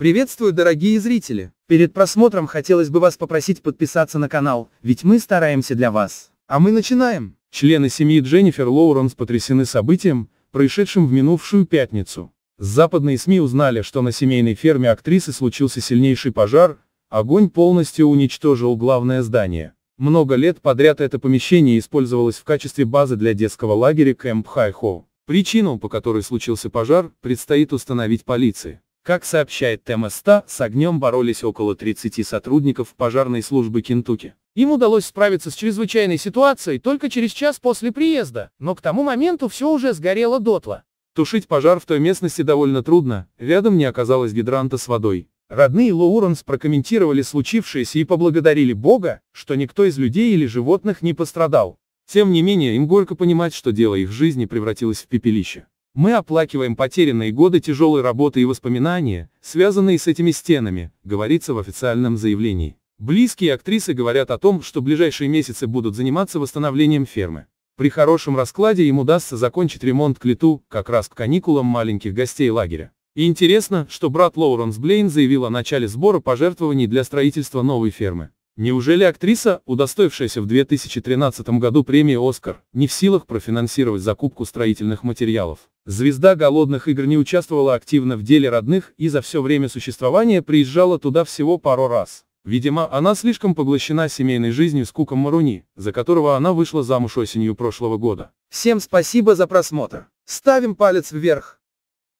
Приветствую, дорогие зрители! Перед просмотром хотелось бы вас попросить подписаться на канал, ведь мы стараемся для вас. А мы начинаем! Члены семьи Дженнифер Лоуренс потрясены событием, происшедшим в минувшую пятницу. Западные СМИ узнали, что на семейной ферме актрисы случился сильнейший пожар, огонь полностью уничтожил главное здание. Много лет подряд это помещение использовалось в качестве базы для детского лагеря Кэмп Хайхо. Причину, по которой случился пожар, предстоит установить полиции. Как сообщает ТМСТА, с огнем боролись около 30 сотрудников пожарной службы Кентукки. Им удалось справиться с чрезвычайной ситуацией только через час после приезда, но к тому моменту все уже сгорело дотла. Тушить пожар в той местности довольно трудно, рядом не оказалось гидранта с водой. Родные Лоуренс прокомментировали случившееся и поблагодарили Бога, что никто из людей или животных не пострадал. Тем не менее, им горько понимать, что дело их жизни превратилось в пепелище. Мы оплакиваем потерянные годы тяжелой работы и воспоминания, связанные с этими стенами, говорится в официальном заявлении. Близкие актрисы говорят о том, что ближайшие месяцы будут заниматься восстановлением фермы. При хорошем раскладе им удастся закончить ремонт к лету, как раз к каникулам маленьких гостей лагеря. И интересно, что брат Лоуренс Блейн заявил о начале сбора пожертвований для строительства новой фермы. Неужели актриса, удостоившаяся в 2013 году премии «Оскар», не в силах профинансировать закупку строительных материалов? Звезда голодных игр не участвовала активно в деле родных и за все время существования приезжала туда всего пару раз. Видимо, она слишком поглощена семейной жизнью с Куком Маруни, за которого она вышла замуж осенью прошлого года. Всем спасибо за просмотр. Ставим палец вверх.